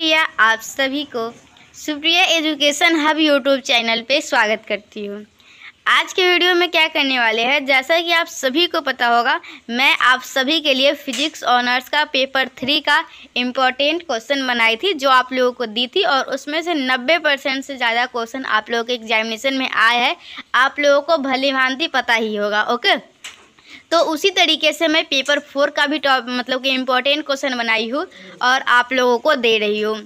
प्रिया आप सभी को Supriya education hub YouTube channel पे स्वागत करती हूँ आज के वीडियो में क्या करने वाले हैं जैसा कि आप सभी को पता होगा मैं आप सभी के लिए फिजिक्स ऑनर्स का पेपर थ्री का इम्पोर्टेंट क्वेश्चन बनाई थी जो आप लोगों को दी थी और उसमें से 90 परसेंट से ज़्यादा क्वेश्चन आप लोगों के एग्जामिनेशन में आए है आप लोगों को भली भांति पता ही होगा ओके तो उसी तरीके से मैं पेपर फोर का भी टॉप मतलब कि इम्पोर्टेंट क्वेश्चन बनाई हूँ और आप लोगों को दे रही हूँ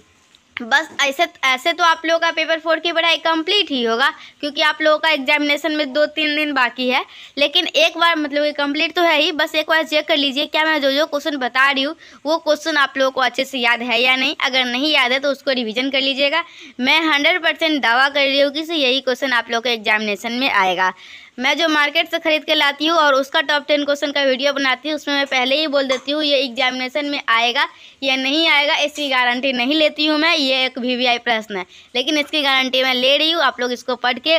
बस ऐसे ऐसे तो आप लोगों का पेपर फोर की पढ़ाई कंप्लीट ही होगा क्योंकि आप लोगों का एग्जामिनेशन में दो तीन दिन बाकी है लेकिन एक बार मतलब ये कंप्लीट तो है ही बस एक बार चेक कर लीजिए क्या मैं जो जो क्वेश्चन बता रही हूँ वो क्वेश्चन आप लोगों को अच्छे से याद है या नहीं अगर नहीं याद है तो उसको रिविज़न कर लीजिएगा मैं हंड्रेड दावा कर रही हूँ कि यही क्वेश्चन आप लोग के एग्जामिनेशन में आएगा मैं जो मार्केट से ख़रीद के लाती हूँ और उसका टॉप टेन क्वेश्चन का वीडियो बनाती हूँ उसमें मैं पहले ही बोल देती हूँ ये एग्जामिनेशन में आएगा या नहीं आएगा इसकी गारंटी नहीं लेती हूँ मैं ये एक वी वी प्रश्न है लेकिन इसकी गारंटी मैं ले रही हूँ आप लोग इसको पढ़ के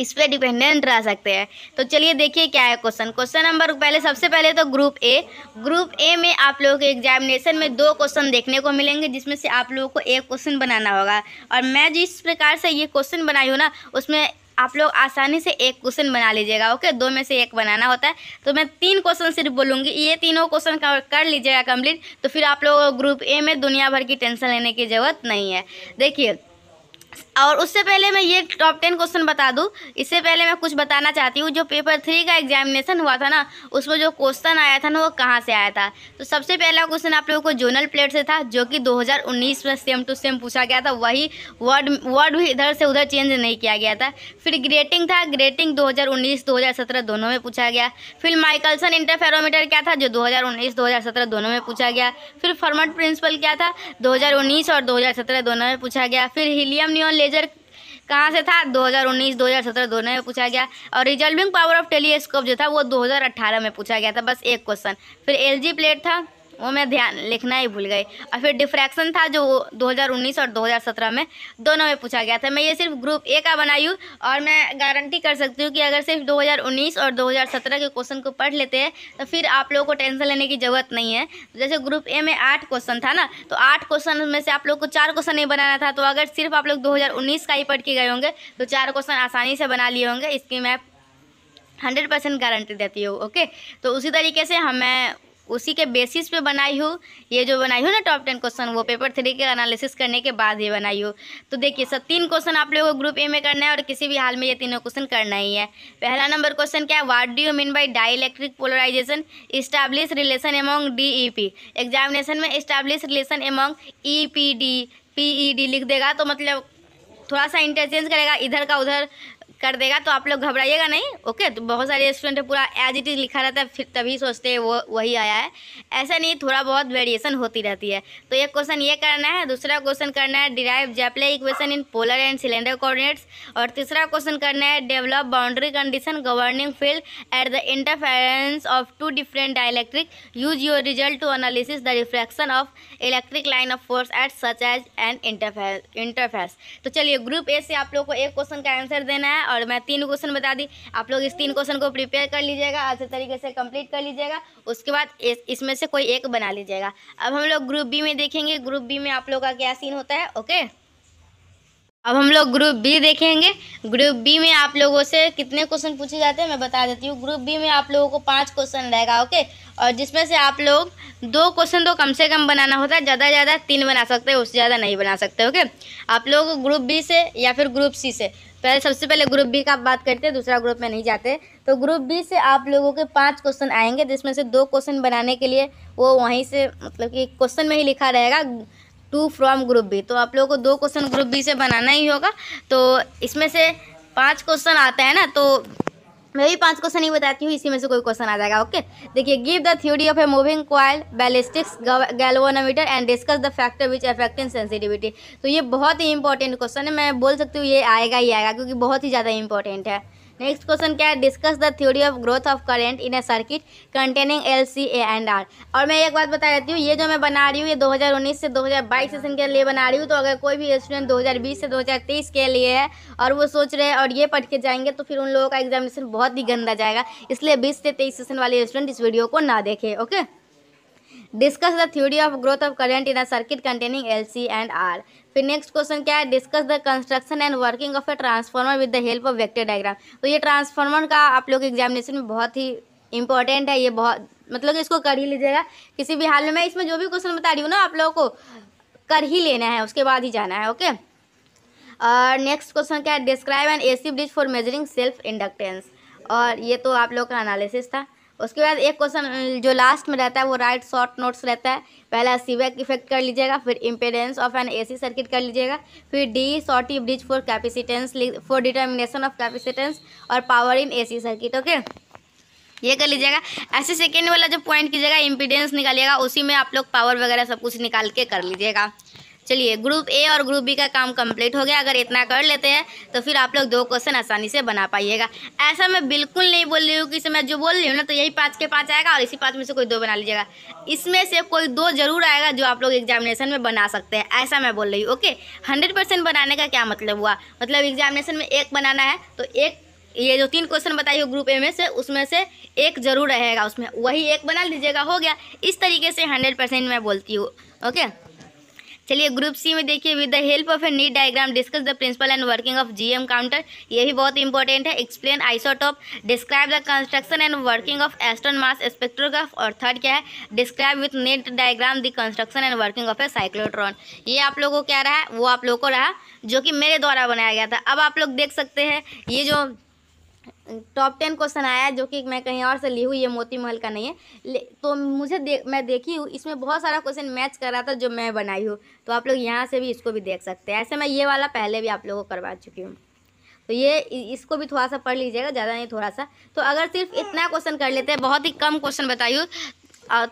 इस पर डिपेंडेंट रह सकते हैं तो चलिए देखिए क्या है क्वेश्चन क्वेश्चन नंबर पहले सबसे पहले तो ग्रुप ए ग्रुप ए में आप लोगों के एग्जामिनेशन में दो क्वेश्चन देखने को मिलेंगे जिसमें से आप लोगों को एक क्वेश्चन बनाना होगा और मैं जिस प्रकार से ये क्वेश्चन बनाई हूँ ना उसमें आप लोग आसानी से एक क्वेश्चन बना लीजिएगा ओके दो में से एक बनाना होता है तो मैं तीन क्वेश्चन सिर्फ बोलूँगी ये तीनों क्वेश्चन कर लीजिएगा कम्प्लीट तो फिर आप लोग ग्रुप ए में दुनिया भर की टेंशन लेने की ज़रूरत नहीं है देखिए और उससे पहले मैं ये टॉप टेन क्वेश्चन बता दूँ इससे पहले मैं कुछ बताना चाहती हूँ जो पेपर थ्री का एग्जामिनेशन हुआ था ना उसमें जो क्वेश्चन आया था ना वो कहाँ से आया था तो सबसे पहला क्वेश्चन आप लोगों को जोनल प्लेट से था जो कि 2019 में सेम टू सेम पूछा गया था वही वर्ड वर्ड भी इधर से उधर चेंज नहीं किया गया था फिर ग्रेटिंग था ग्रेटिंग दो हज़ार दोनों में पूछा गया फिर माइकलसन इंटरफेरोमीटर क्या था जो दो हज़ार दोनों में पूछा गया फिर फॉर्मेट प्रिंसिपल क्या था दो और दो दोनों में पूछा गया फिर हीलियम टेलीऑन लेजर कहाँ से था 2019 2017 दोनों में पूछा गया और रिजॉल्विंग पावर ऑफ टेलीस्कोप जो था वो 2018 में पूछा गया था बस एक क्वेश्चन फिर एलजी प्लेट था वो मैं ध्यान लिखना ही भूल गई और फिर डिफ्रैक्शन था जो 2019 और 2017 में दोनों में पूछा गया था मैं ये सिर्फ ग्रुप ए का बनाई हूँ और मैं गारंटी कर सकती हूँ कि अगर सिर्फ 2019 और 2017 के क्वेश्चन को पढ़ लेते हैं तो फिर आप लोगों को टेंशन लेने की ज़रूरत नहीं है जैसे ग्रुप ए में आठ क्वेश्चन था ना तो आठ क्वेश्चन में से आप लोग को चार क्वेश्चन नहीं बनाना था तो अगर सिर्फ आप लोग दो का ही पढ़ के गए होंगे तो चार क्वेश्चन आसानी से बना लिए होंगे इसकी मैं हंड्रेड परसेंट गारंटी देती हूँ ओके तो उसी तरीके से हमें उसी के बेसिस पे बनाई हो ये जो बनाई हो ना टॉप टेन क्वेश्चन वो पेपर थ्री के एनालिसिस करने के बाद ही बनाई हो तो देखिए सर तीन क्वेश्चन आप लोगों को ग्रुप ए में करना है और किसी भी हाल में ये तीनों क्वेश्चन करना ही है पहला नंबर क्वेश्चन क्या है what do you mean by dielectric polarisation establish relation among D E P examination में establish relation among E P D P E D लिख देगा तो मतलब थोड़ा सा इंटरचेंज करेगा इधर का उधर कर देगा तो आप लोग घबराइएगा नहीं ओके तो बहुत सारे स्टूडेंट पूरा एज इट इज़ लिखा रहता है फिर तभी सोचते हैं वो वही आया है ऐसा नहीं थोड़ा बहुत वेरिएशन होती रहती है तो एक क्वेश्चन ये करना है दूसरा क्वेश्चन करना है derive Laplace equation in polar and cylinder coordinates और तीसरा क्वेश्चन करना है develop boundary condition governing field at the interference of two different dielectric use your result to analysis the reflection of electric line of force at such edge and interface interface तो चलिए group A से आप लोग को एक question का answer देना है और मैं तीन क्वेश्चन बता दी आप लोग इस तीन क्वेश्चन को प्रिपेयर कर लीजिएगा अच्छे तरीके से कंप्लीट कर लीजिएगा उसके बाद इसमें से कोई एक बना लीजिएगा अब हम लोग ग्रुप बी में देखेंगे ग्रुप बी में आप लोग का क्या सीन होता है ओके अब हम लोग ग्रुप बी देखेंगे ग्रुप बी में आप लोगों से कितने क्वेश्चन पूछे जाते हैं मैं बता देती हूँ ग्रुप बी में आप लोगों को पांच क्वेश्चन रहेगा ओके और जिसमें से आप लोग दो क्वेश्चन तो कम से कम बनाना होता है ज़्यादा ज़्यादा तीन बना सकते हैं उससे ज़्यादा नहीं बना सकते ओके आप लोग ग्रुप बी से या फिर ग्रुप सी से पहले सबसे पहले ग्रुप बी का बात करते हैं दूसरा ग्रुप में नहीं जाते तो ग्रुप बी से आप लोगों के पाँच क्वेश्चन आएंगे जिसमें से दो क्वेश्चन बनाने के लिए वो वहीं से मतलब कि क्वेश्चन में ही लिखा रहेगा टू फ्रॉम ग्रुप बी तो आप लोगों को दो क्वेश्चन ग्रुप बी से बनाना ही होगा तो इसमें से पांच क्वेश्चन आता है ना तो मैं भी पांच क्वेश्चन ही बताती हूँ इसी में से कोई क्वेश्चन आ जाएगा ओके देखिए give the theory of a moving coil ballistics galvanometer and discuss the factor which effect in sensitivity तो ये बहुत ही इंपॉर्टेंट क्वेश्चन है मैं बोल सकती हूँ ये आएगा ही आएगा क्योंकि बहुत ही ज़्यादा इंपॉर्टेंट है नेक्स्ट क्वेश्चन क्या है discuss the theory of growth of current in a circuit containing L C A and R और मैं एक बात बता देती हूँ ये जो मैं बना रही हूँ ये 2019 से 2022 सेशन के लिए बना रही हूँ तो अगर कोई भी स्टूडेंट 2020 से 2023 के लिए है और वो सोच रहे हैं और ये पढ़ के जाएंगे तो फिर उन लोगों का एग्जामिनेशन बहुत ही गंदा जाएगा इसलिए बीस से तेईस सेशन वाले स्टूडेंट इस वीडियो को ना देखें okay discuss the theory of growth of current in a circuit containing L C and R फिर नेक्स्ट क्वेश्चन क्या है discuss the construction and working of a transformer with the help of vector diagram तो ये transformer का आप लोग examination में बहुत ही इंपॉर्टेंट है ये बहुत मतलब कि इसको कर ही लीजिएगा किसी भी हाल में मैं इसमें जो भी क्वेश्चन बता रही हूँ ना आप लोगों को कर ही लेना है उसके बाद ही जाना है ओके और नेक्स्ट क्वेश्चन क्या है describe an AC bridge for measuring self inductance और ये तो आप लोग का एनालिसिस था उसके बाद एक क्वेश्चन अं, जो लास्ट में रहता है वो राइट शॉर्ट नोट्स रहता है पहला सीवेक इफेक्ट कर लीजिएगा फिर impedance of an AC circuit कर लीजिएगा फिर De Sauty bridge for capacitance for determination of capacitance और power in AC circuit okay ये कर लीजिएगा ऐसे सेकेंड वाला जो पॉइंट कीजिएगा इम्पीडेंस निकालिएगा उसी में आप लोग पावर वगैरह सब कुछ निकाल के कर लीजिएगा चलिए ग्रुप ए और ग्रुप बी का काम कंप्लीट हो गया अगर इतना कर लेते हैं तो फिर आप लोग दो क्वेश्चन आसानी से बना पाइएगा ऐसा मैं बिल्कुल नहीं बोल रही हूँ कि इसे मैं जो बोल रही हूँ ना तो यही पाँच के पाँच आएगा और इसी पाँच में से कोई दो बना लीजिएगा इसमें से कोई दो जरूर आएगा जो आप लोग एग्जामिनेशन में बना सकते हैं ऐसा मैं बोल रही हूँ ओके हंड्रेड बनाने का क्या मतलब हुआ मतलब एग्जामिनेशन में एक बनाना है तो एक ये जो तीन क्वेश्चन बताइए ग्रुप ए में से उसमें से एक जरूर रहेगा उसमें वही एक बना लीजिएगा हो गया इस तरीके से हंड्रेड परसेंट मैं बोलती हूँ ओके चलिए ग्रुप सी में देखिए with the help of a neat diagram discuss the principle and working of GM counter ये भी बहुत इंपॉर्टेंट है explain isotope describe the construction and working of Aston mass spectrograph और थर्ड क्या है describe with neat diagram the construction and working of a cyclotron ये आप लोग को क्या रहा है वो आप लोग को रहा जो कि मेरे द्वारा बनाया गया था अब आप लोग देख सकते हैं ये जो टॉप टेन क्वेश्चन आया है जो कि मैं कहीं और से ली हूँ ये मोती महल का नहीं है तो मुझे दे, मैं देखी हूँ इसमें बहुत सारा क्वेश्चन मैच कर रहा था जो मैं बनाई हूँ तो आप लोग यहाँ से भी इसको भी देख सकते हैं ऐसे मैं ये वाला पहले भी आप लोगों को करवा चुकी हूँ तो ये इसको भी थोड़ा सा पढ़ लीजिएगा ज़्यादा नहीं थोड़ा सा तो अगर सिर्फ इतना क्वेश्चन कर लेते हैं बहुत ही कम क्वेश्चन बताइए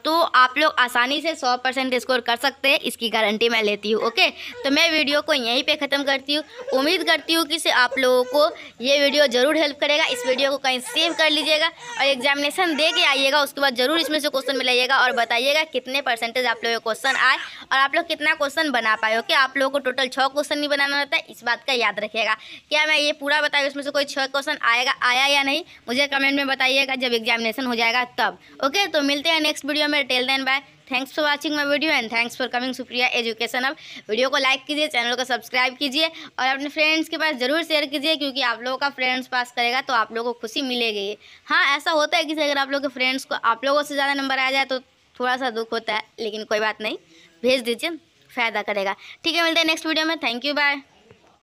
तो आप लोग आसानी से सौ परसेंट स्कोर कर सकते हैं इसकी गारंटी मैं लेती हूँ ओके तो मैं वीडियो को यहीं पे ख़त्म करती हूँ उम्मीद करती हूँ कि से आप लोगों को ये वीडियो ज़रूर हेल्प करेगा इस वीडियो को कहीं सेव कर लीजिएगा और एग्जामिनेशन दे के आइएगा उसके बाद ज़रूर इसमें से क्वेश्चन मिलाइएगा और बताइएगा कितने परसेंटेज आप लोगों के क्वेश्चन आए और आप लोग कितना क्वेश्चन बना पाए ओके आप लोगों को टोटल छः क्वेश्चन नहीं बनाना रहता इस बात का याद रखिएगा क्या मैं ये पूरा बताया इसमें से कोई छः क्वेश्चन आएगा आया या नहीं मुझे कमेंट में बताइएगा जब एग्जामिनेशन हो जाएगा तब ओके तो मिलते हैं नेक्स्ट वीडियो में till then bye thanks for watching my video and thanks for coming Supriya education अब वीडियो को लाइक कीजिए चैनल को सब्सक्राइब कीजिए और अपने फ्रेंड्स के पास जरूर शेयर कीजिए क्योंकि आप लोगों का फ्रेंड्स पास करेगा तो आप लोगों को खुशी मिलेगी हाँ ऐसा होता है कि अगर आप लोग के फ्रेंड्स को आप लोगों से ज़्यादा नंबर आ जाए तो थोड़ा सा दुख होता है लेकिन कोई बात नहीं भेज दीजिए फ़ायदा करेगा ठीक है मिलते हैं नेक्स्ट वीडियो में थैंक यू बाय